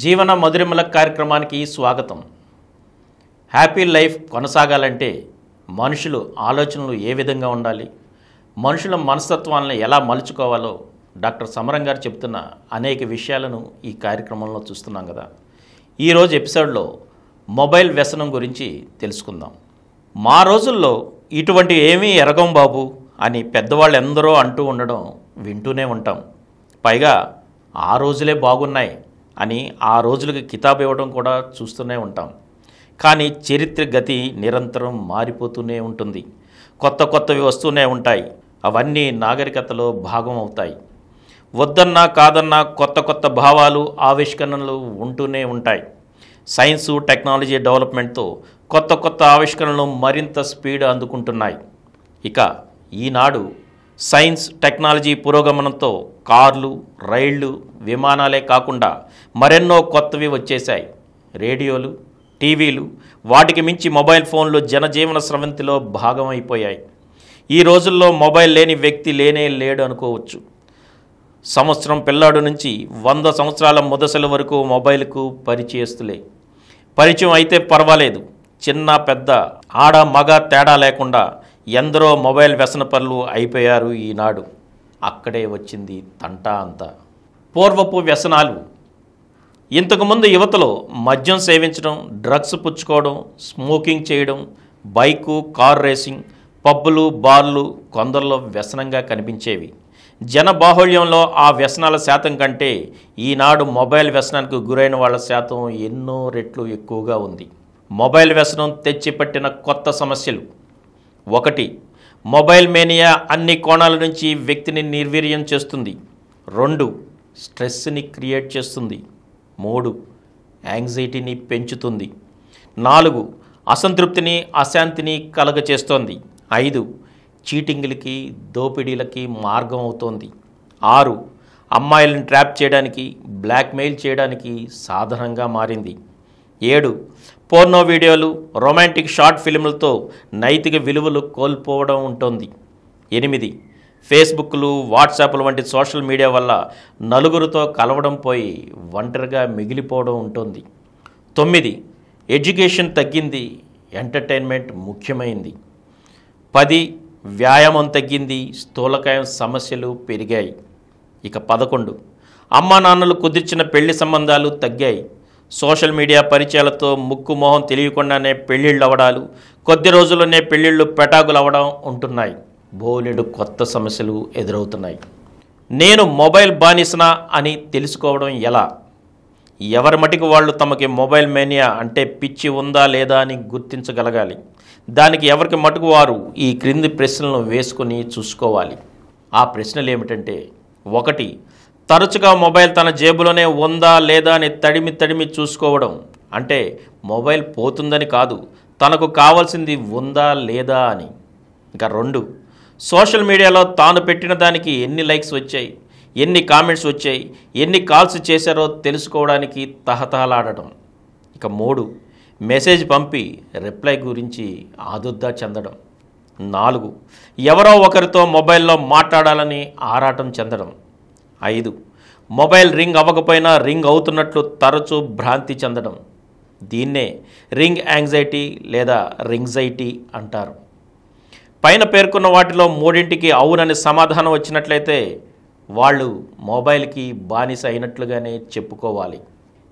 జీవన మధురిమల కార్యక్రమానికి స్వాగతం హ్యాపీ లైఫ్ కొనసాగాలంటే మనుషులు ఆలోచనలు ఏ విధంగా ఉండాలి మనుషుల మనస్తత్వాలను ఎలా మలుచుకోవాలో డాక్టర్ సమరం గారు చెప్తున్న అనేక విషయాలను ఈ కార్యక్రమంలో చూస్తున్నాం కదా ఈరోజు ఎపిసోడ్లో మొబైల్ వ్యసనం గురించి తెలుసుకుందాం మా రోజుల్లో ఇటువంటి ఏమీ ఎరగం బాబు అని పెద్దవాళ్ళు ఎందరో అంటూ ఉండడం వింటూనే ఉంటాం పైగా ఆ రోజులే బాగున్నాయి అని ఆ రోజులకి కితాబ్ ఇవ్వడం కూడా చూస్తూనే ఉంటాం కానీ చరిత్ర గతి నిరంతరం మారిపోతూనే ఉంటుంది కొత్త కొత్తవి వస్తూనే ఉంటాయి అవన్నీ నాగరికతలో భాగం అవుతాయి వద్దన్నా కాదన్నా కొత్త కొత్త భావాలు ఆవిష్కరణలు ఉంటూనే ఉంటాయి సైన్సు టెక్నాలజీ డెవలప్మెంట్తో కొత్త కొత్త ఆవిష్కరణలు మరింత స్పీడ్ అందుకుంటున్నాయి ఇక ఈనాడు సైన్స్ టెక్నాలజీ పురోగమనంతో కార్లు రైళ్లు విమానాలే కాకుండా మరెన్నో కొత్తవి వచ్చేశాయి రేడియోలు టీవీలు వాటికి మించి మొబైల్ ఫోన్లు జనజీవన స్రవంతిలో భాగమైపోయాయి ఈ రోజుల్లో మొబైల్ లేని వ్యక్తి లేనే లేడు అనుకోవచ్చు సంవత్సరం పిల్లాడు నుంచి వంద సంవత్సరాల ముదసల వరకు మొబైల్కు పరిచయస్తులే పరిచయం అయితే పర్వాలేదు చిన్న పెద్ద ఆడ మగ తేడా లేకుండా ఎందరో మొబైల్ వ్యసన పనులు అయిపోయారు ఈనాడు అక్కడే వచ్చింది తంటా అంతా పూర్వపు వ్యసనాలు ఇంతకుముందు యువతలో మద్యం సేవించడం డ్రగ్స్ పుచ్చుకోవడం స్మోకింగ్ చేయడం బైకు కార్ రేసింగ్ పబ్బులు బార్లు కొందరిలో వ్యసనంగా కనిపించేవి జనబాహుళ్యంలో ఆ వ్యసనాల శాతం కంటే ఈనాడు మొబైల్ వ్యసనానికి గురైన వాళ్ళ శాతం ఎన్నో రెట్లు ఎక్కువగా ఉంది మొబైల్ వ్యసనం తెచ్చిపెట్టిన కొత్త సమస్యలు ఒకటి మొబైల్ మేనియా అన్ని కోణాల నుంచి వ్యక్తిని నిర్వీర్యం చేస్తుంది రెండు స్ట్రెస్ని క్రియేట్ చేస్తుంది మూడు యాంగ్జైటీని పెంచుతుంది నాలుగు అసంతృప్తిని అశాంతిని కలగచేస్తోంది ఐదు చీటింగ్లకి దోపిడీలకి మార్గం అవుతోంది ఆరు అమ్మాయిలను ట్రాప్ చేయడానికి బ్లాక్మెయిల్ చేయడానికి సాధనంగా మారింది ఏడు పోర్నో వీడియోలు రొమాంటిక్ షార్ట్ ఫిల్ములతో నైతిక విలువలు కోల్పోవడం ఉంటుంది ఎనిమిది ఫేస్బుక్లు వాట్సాప్లు వంటి సోషల్ మీడియా వల్ల నలుగురితో కలవడం పోయి ఒంటరిగా మిగిలిపోవడం ఉంటుంది తొమ్మిది ఎడ్యుకేషన్ తగ్గింది ఎంటర్టైన్మెంట్ ముఖ్యమైంది పది వ్యాయామం తగ్గింది స్థూలకాయం సమస్యలు పెరిగాయి ఇక పదకొండు అమ్మా నాన్నలు కుదిర్చిన పెళ్లి సంబంధాలు తగ్గాయి సోషల్ మీడియా పరిచయాలతో ముక్కు మొహం తెలియకుండానే పెళ్ళిళ్ళు అవ్వడాలు కొద్ది రోజుల్లోనే పెళ్ళిళ్ళు పెటాకులు అవ్వడం ఉంటున్నాయి బోలెడు కొత్త సమస్యలు ఎదురవుతున్నాయి నేను మొబైల్ బానిసనా అని తెలుసుకోవడం ఎలా ఎవరి మటుకు వాళ్ళు తమకి మొబైల్ మేనియా అంటే పిచ్చి ఉందా లేదా అని గుర్తించగలగాలి దానికి ఎవరికి మటుకు వారు ఈ క్రింది ప్రశ్నలను వేసుకొని చూసుకోవాలి ఆ ప్రశ్నలు ఏమిటంటే ఒకటి తరచుగా మొబైల్ తన జేబులోనే ఉందా లేదా అని తడిమి తడిమి చూసుకోవడం అంటే మొబైల్ పోతుందని కాదు తనకు కావాల్సింది ఉందా లేదా అని ఇంకా రెండు సోషల్ మీడియాలో తాను పెట్టిన దానికి ఎన్ని లైక్స్ వచ్చాయి ఎన్ని కామెంట్స్ వచ్చాయి ఎన్ని కాల్స్ చేశారో తెలుసుకోవడానికి తహతహలాడడం ఇక మూడు మెసేజ్ పంపి రిప్లై గురించి ఆదుర్దా చెందడం నాలుగు ఎవరో ఒకరితో మొబైల్లో మాట్లాడాలని ఆరాటం చెందడం ఐదు మొబైల్ రింగ్ అవ్వకపోయినా రింగ్ అవుతున్నట్లు తరచూ భ్రాంతి చెందడం దీన్నే రింగ్ యాంగ్జైటీ లేదా రింగ్జైటీ అంటారు పైన పేర్కొన్న వాటిలో మూడింటికి అవునని సమాధానం వచ్చినట్లయితే వాళ్ళు మొబైల్కి బానిస అయినట్లుగానే చెప్పుకోవాలి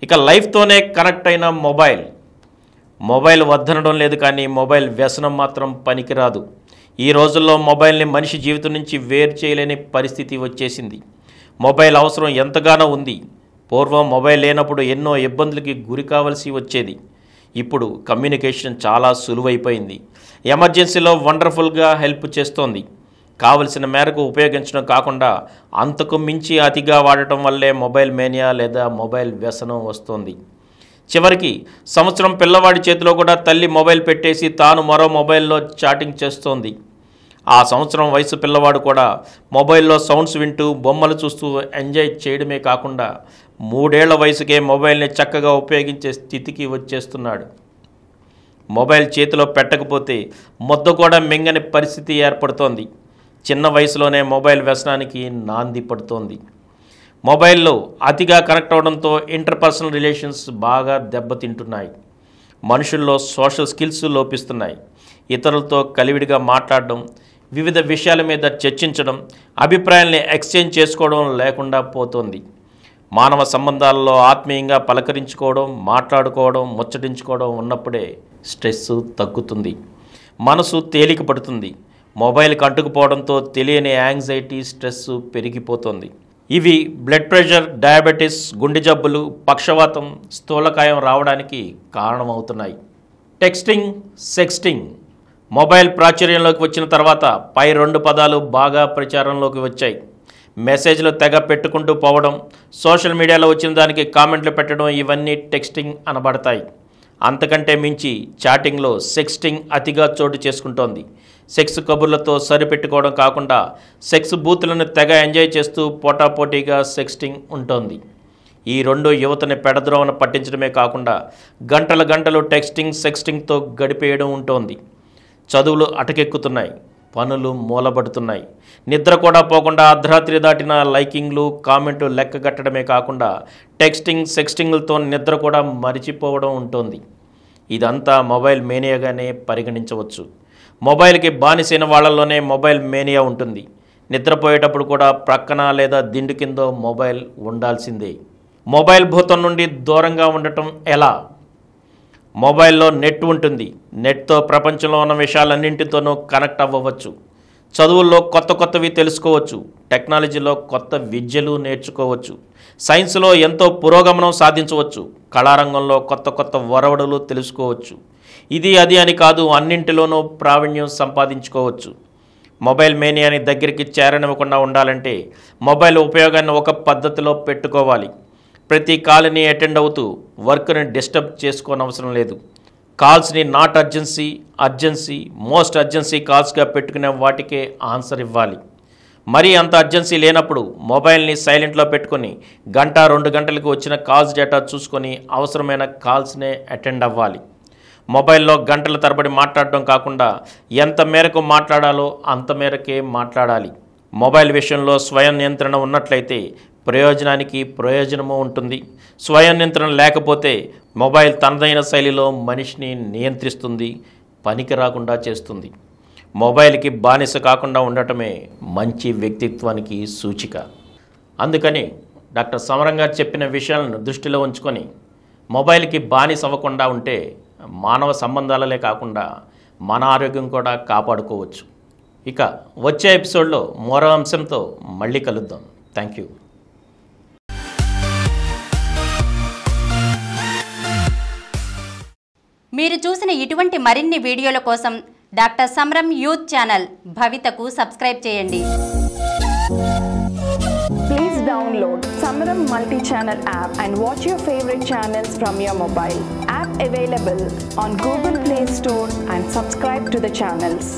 ఇక లైఫ్తోనే కనెక్ట్ అయిన మొబైల్ మొబైల్ వద్దనడం లేదు కానీ మొబైల్ వ్యసనం మాత్రం పనికిరాదు ఈ రోజుల్లో మొబైల్ని మనిషి జీవితం నుంచి వేరు చేయలేని పరిస్థితి వచ్చేసింది మొబైల్ అవసరం ఎంతగానో ఉంది పూర్వం మొబైల్ లేనప్పుడు ఎన్నో ఇబ్బందులకి గురి కావలసి వచ్చేది ఇప్పుడు కమ్యూనికేషన్ చాలా సులువైపోయింది ఎమర్జెన్సీలో వండర్ఫుల్గా హెల్ప్ చేస్తోంది కావలసిన మేరకు ఉపయోగించడం కాకుండా అంతకు మించి అతిగా వాడటం వల్లే మొబైల్ మేనియా లేదా మొబైల్ వ్యసనం వస్తుంది చివరికి సంవత్సరం పిల్లవాడి చేతిలో కూడా తల్లి మొబైల్ పెట్టేసి తాను మరో మొబైల్లో చాటింగ్ చేస్తోంది ఆ సంవత్సరం వయసు పిల్లవాడు కూడా మొబైల్లో సౌండ్స్ వింటూ బొమ్మలు చూస్తూ ఎంజాయ్ చేయడమే కాకుండా మూడేళ్ల వయసుకే మొబైల్ని చక్కగా ఉపయోగించే స్థితికి వచ్చేస్తున్నాడు మొబైల్ చేతిలో పెట్టకపోతే ముద్ద కూడా మింగని పరిస్థితి ఏర్పడుతోంది చిన్న వయసులోనే మొబైల్ వ్యసనానికి నాంది పడుతోంది మొబైల్లో అతిగా కనెక్ట్ అవడంతో ఇంటర్పర్సనల్ రిలేషన్స్ బాగా దెబ్బతింటున్నాయి మనుషుల్లో సోషల్ స్కిల్స్ లోపిస్తున్నాయి ఇతరులతో కలివిడిగా మాట్లాడడం వివిధ విషయాల మీద చర్చించడం అభిప్రాయాల్ని ఎక్స్చేంజ్ చేసుకోవడం లేకుండా పోతుంది మానవ సంబంధాల్లో ఆత్మీయంగా పలకరించుకోవడం మాట్లాడుకోవడం ముచ్చటించుకోవడం ఉన్నప్పుడే స్ట్రెస్ తగ్గుతుంది మనసు తేలిక పడుతుంది మొబైల్కి అంటుకుపోవడంతో తెలియని యాంగ్జైటీ స్ట్రెస్ పెరిగిపోతుంది ఇవి బ్లడ్ ప్రెషర్ డయాబెటీస్ గుండె జబ్బులు పక్షవాతం స్థూలకాయం రావడానికి కారణమవుతున్నాయి టెక్స్టింగ్ సెక్స్టింగ్ మొబైల్ ప్రాచుర్యంలోకి వచ్చిన తర్వాత పై రెండు పదాలు బాగా ప్రచారంలోకి వచ్చాయి మెసేజ్లు తెగ పెట్టుకుంటూ పోవడం సోషల్ మీడియాలో వచ్చిన దానికి కామెంట్లు పెట్టడం ఇవన్నీ టెక్స్టింగ్ అనబడతాయి అంతకంటే మించి చాటింగ్లో సెక్స్టింగ్ అతిగా చోటు చేసుకుంటోంది సెక్స్ కబుర్లతో సరిపెట్టుకోవడం కాకుండా సెక్స్ బూత్లను తెగ ఎంజాయ్ చేస్తూ పోటాపోటీగా సెక్స్టింగ్ ఉంటుంది ఈ రెండు యువతని పెడద్రోవన పట్టించడమే కాకుండా గంటల గంటలు టెక్స్టింగ్ సెక్స్టింగ్తో గడిపేయడం ఉంటోంది చదువులు అటకెక్కుతున్నాయి పనులు మూలబడుతున్నాయి నిద్ర కూడా పోకుండా అర్ధరాత్రి దాటిన లైకింగ్లు కామెంట్లు లెక్కగట్టడమే కాకుండా టెక్స్టింగ్ సెక్స్టింగ్లతో నిద్ర కూడా మరిచిపోవడం ఉంటుంది ఇదంతా మొబైల్ మేనియాగానే పరిగణించవచ్చు మొబైల్కి బానిసైన వాళ్ళల్లోనే మొబైల్ మేనియా ఉంటుంది నిద్రపోయేటప్పుడు కూడా ప్రక్కన లేదా దిండు కింద మొబైల్ ఉండాల్సిందే మొబైల్ భూతం నుండి దూరంగా ఉండటం ఎలా మొబైల్లో నెట్ ఉంటుంది నెట్తో ప్రపంచంలో ఉన్న విషయాలన్నింటితోనూ కనెక్ట్ అవ్వవచ్చు చదువుల్లో కొత్త కొత్తవి తెలుసుకోవచ్చు టెక్నాలజీలో కొత్త విద్యలు నేర్చుకోవచ్చు సైన్స్లో ఎంతో పురోగమనం సాధించవచ్చు కళారంగంలో కొత్త కొత్త ఒరవడులు తెలుసుకోవచ్చు ఇది అది అని కాదు అన్నింటిలోనూ ప్రావీణ్యం సంపాదించుకోవచ్చు మొబైల్ మేనియాని దగ్గరికి చేరనివ్వకుండా ఉండాలంటే మొబైల్ ఉపయోగాన్ని ఒక పద్ధతిలో పెట్టుకోవాలి ప్రతి కాల్ని అటెండ్ అవుతూ వర్క్ని డిస్టర్బ్ చేసుకోనవసరం లేదు కాల్స్ని not urgency urgency most urgency కాల్స్గా పెట్టుకునే వాటికే ఆన్సర్ ఇవ్వాలి మరీ అంత అర్జెన్సీ లేనప్పుడు మొబైల్ని సైలెంట్లో పెట్టుకొని గంట రెండు గంటలకు వచ్చిన కాల్స్ డేటా చూసుకొని అవసరమైన కాల్స్నే అటెండ్ అవ్వాలి మొబైల్లో గంటల తరబడి మాట్లాడడం కాకుండా ఎంత మేరకు మాట్లాడాలో అంత మేరకే మాట్లాడాలి మొబైల్ విషయంలో స్వయం నియంత్రణ ఉన్నట్లయితే ప్రయోజనానికి ప్రయోజనము ఉంటుంది స్వయం నియంత్రణ లేకపోతే మొబైల్ తనదైన శైలిలో మనిషిని నియంత్రిస్తుంది పనికి రాకుండా చేస్తుంది మొబైల్కి బానిస కాకుండా ఉండటమే మంచి వ్యక్తిత్వానికి సూచిక అందుకని డాక్టర్ సమరంగా చెప్పిన విషయాలను దృష్టిలో ఉంచుకొని మొబైల్కి బానిస అవ్వకుండా ఉంటే మానవ సంబంధాలలే కాకుండా మన ఆరోగ్యం కూడా కాపాడుకోవచ్చు ఇక వచ్చే ఎపిసోడ్లో మరో అంశంతో మళ్ళీ కలుద్దాం థ్యాంక్ యూ మీరు చూసిన ఇటువంటి మరిన్ని వీడియోల కోసం డాక్టర్ సమరం యూత్ ఛానల్ భవితకు సబ్స్క్రైబ్ చేయండి please download Samaram multi channel app and watch your favourite channels from your mobile app available on Google Play Store and subscribe to the channels